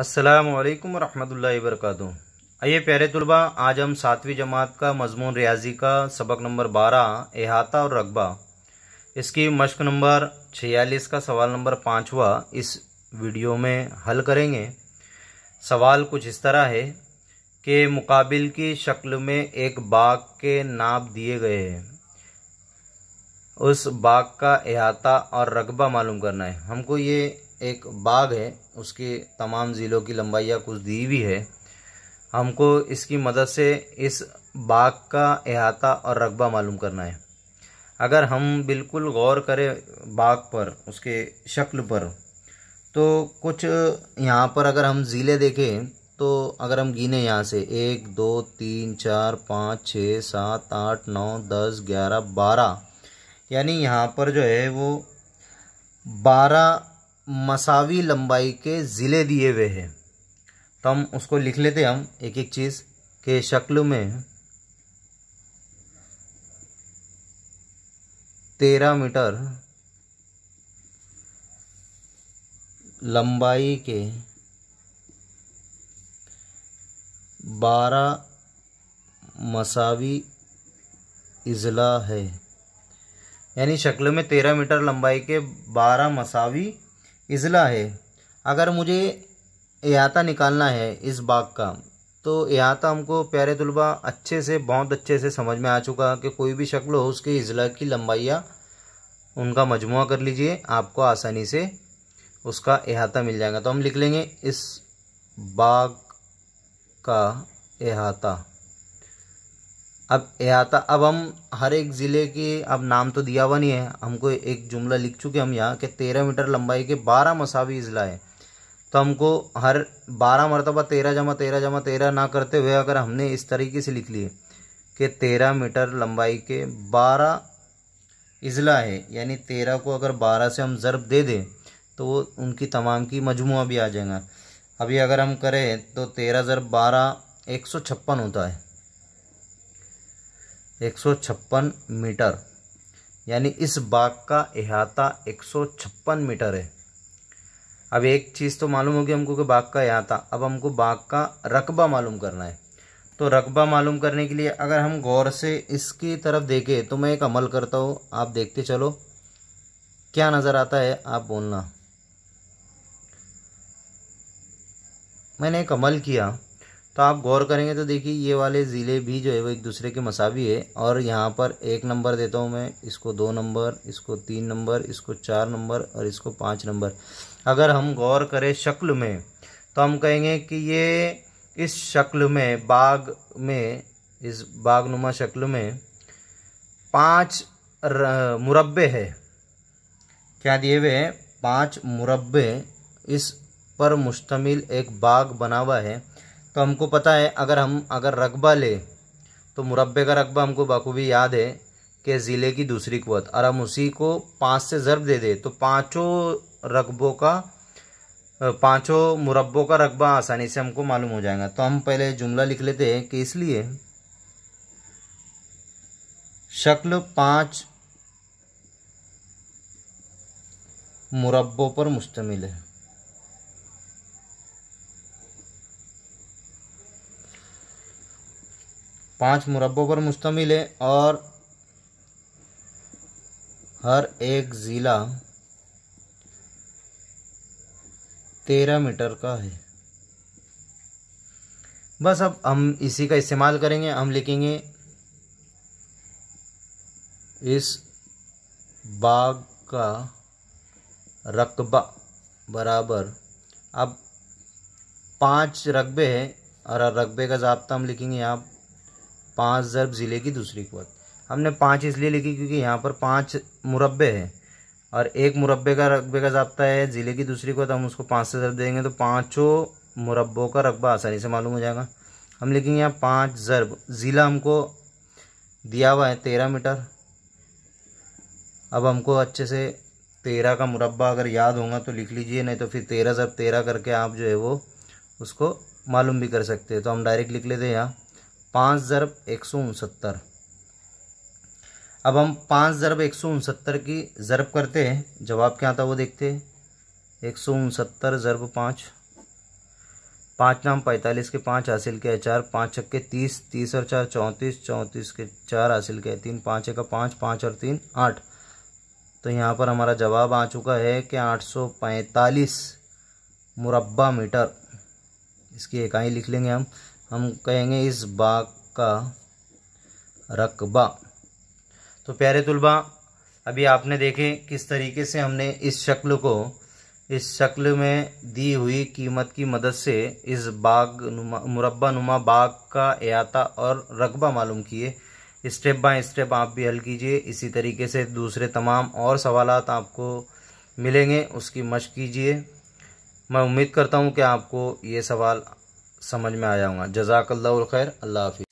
असलकम वरहमल वर्क आइए प्यारे तलबा आज हम सातवीं जमात का मजमून रियाजी का सबक नंबर बारह अहाता और रकबा इसकी मश्क नंबर छियालीस का सवाल नंबर पाँचवा इस वीडियो में हल करेंगे सवाल कुछ इस तरह है कि मुकाबिल की शक्ल में एक बाग के नाप दिए गए हैं उस बाग का अहाता और रकबा मालूम करना है हमको ये एक बाग है उसके तमाम ज़िलों की लंबाई या कुछ दी हुई है हमको इसकी मदद से इस बाग का अहाता और रकबा मालूम करना है अगर हम बिल्कुल गौर करें बाग पर उसके शक्ल पर तो कुछ यहाँ पर अगर हम ज़िले देखें तो अगर हम गिने यहाँ से एक दो तीन चार पाँच छः सात आठ नौ दस ग्यारह बारह यानी यहाँ पर जो है वो बारह मसावी लंबाई के ज़िले दिए हुए हैं तो हम उसको लिख लेते हैं हम एक एक चीज़ के शक्ल में तेरह मीटर लंबाई के बारह मसावी इजला है यानी शक्ल में तेरह मीटर लंबाई के बारह मसावी इजला है अगर मुझे अहाता निकालना है इस बाग का तो अहाता हमको प्यारे तलबा अच्छे से बहुत अच्छे से समझ में आ चुका कि कोई भी शक्ल हो उसके इजला की लंबाइयाँ उनका मजमु कर लीजिए आपको आसानी से उसका अहाता मिल जाएगा तो हम लिख लेंगे इस बाग का अहाता अब यहाँ अब हम हर एक ज़िले के अब नाम तो दिया हुआ नहीं है हमको एक जुमला लिख चुके हम यहाँ के तेरह मीटर लंबाई के बारह मसावी अजला है तो हमको हर बारह मरतबा तेरह जमा तेरह जमा तेरह ना करते हुए अगर हमने इस तरीके से लिख लिए कि तेरह मीटर लंबाई के बारह अजला है यानी तेरह को अगर बारह से हम ज़रब दे दें तो वो उनकी तमाम की मजमू भी आ जाएगा अभी अगर हम करें तो तेरह ज़रब बारह एक सौ छप्पन होता है 156 मीटर यानी इस बाग का अहाता 156 मीटर है अब एक चीज़ तो मालूम होगी हमको कि बाग का अहाता अब हमको बाग का रकबा मालूम करना है तो रकबा मालूम करने के लिए अगर हम गौर से इसकी तरफ देखें तो मैं एक अमल करता हूँ आप देखते चलो क्या नज़र आता है आप बोलना मैंने एक अमल किया तो आप गौर करेंगे तो देखिए ये वाले ज़िले भी जो है वो एक दूसरे के मसावी है और यहाँ पर एक नंबर देता हूँ मैं इसको दो नंबर इसको तीन नंबर इसको चार नंबर और इसको पाँच नंबर अगर हम गौर करें शक्ल में तो हम कहेंगे कि ये इस शक्ल में बाग में इस बागनुमा शक्ल में पाँच मुरबे है क्या दिए हुए हैं पाँच मुरबे इस पर मुश्तमिल एक बाग बना हुआ है तो हमको पता है अगर हम अगर रकबा ले तो मुरबे का रकबा हमको बखूबी याद है कि ज़िले की दूसरी कुत और हम उसी को पाँच से ज़रब दे दे तो पाँचों रकबों का पाँचों मुरबों का रकबा आसानी से हमको मालूम हो जाएगा तो हम पहले जुमला लिख लेते हैं कि इसलिए शक्ल पाँच मुरबों पर मुश्तमिल है पाँच मुरबों पर मुश्तमिल है और हर एक ज़िला तेरह मीटर का है बस अब हम इसी का इस्तेमाल करेंगे हम लिखेंगे इस बाग का रकबा बराबर अब पाँच रकबे है और रकबे का जबता हम लिखेंगे यहाँ पाँच ज़रब ज़िले की दूसरी कुत हमने पाँच इसलिए लिखी क्योंकि यहाँ पर पाँच मुरबे हैं और एक मुरबे का रकबे का जबता है ज़िले की दूसरी कुत हम उसको पाँच से ज़रब देंगे तो पाँचों मुरबों का रकबा आसानी से मालूम हो जाएगा हम लिखेंगे यहाँ पाँच ज़रब ज़िला हमको दिया हुआ है तेरह मीटर अब हमको अच्छे से तेरह का मुरबा अगर याद होगा तो लिख लीजिए नहीं तो फिर तेरह ज़रब तेरह करके आप जो है वो उसको मालूम भी कर सकते हैं तो हम डायरेक्ट लिख लेते हैं यहाँ पाँच ज़रब एक सौ उनसत्तर अब हम पाँच ज़रब एक सौ उनसत्तर की ज़रब करते हैं जवाब क्या आता है वो देखते हैं एक सौ उनसत्तर ज़रब पाँच पाँच नाम पैंतालीस के पाँच हासिल किया चार पाँच छक्के तीस तीस और चार चौंतीस चौंतीस के चार हासिल है तीन पाँच एक पाँच पाँच और तीन आठ तो यहाँ पर हमारा जवाब आ चुका है कि आठ सौ पैंतालीस मुरबा मीटर इसकी इकाई लिख लेंगे हम हम कहेंगे इस बाग का रकबा तो प्यारे तुलबा अभी आपने देखे किस तरीके से हमने इस शक्ल को इस शक्ल में दी हुई कीमत की मदद से इस बाग नुमा मुरबा नुमा बाग का अहाता और रकबा मालूम किए स्टेप बाय स्टेप आप भी हल कीजिए इसी तरीके से दूसरे तमाम और सवाल आपको मिलेंगे उसकी मश कीजिए मैं उम्मीद करता हूँ कि आपको ये सवाल समझ में आया होगा जजाकल्ला खैर अल्लाह हाफि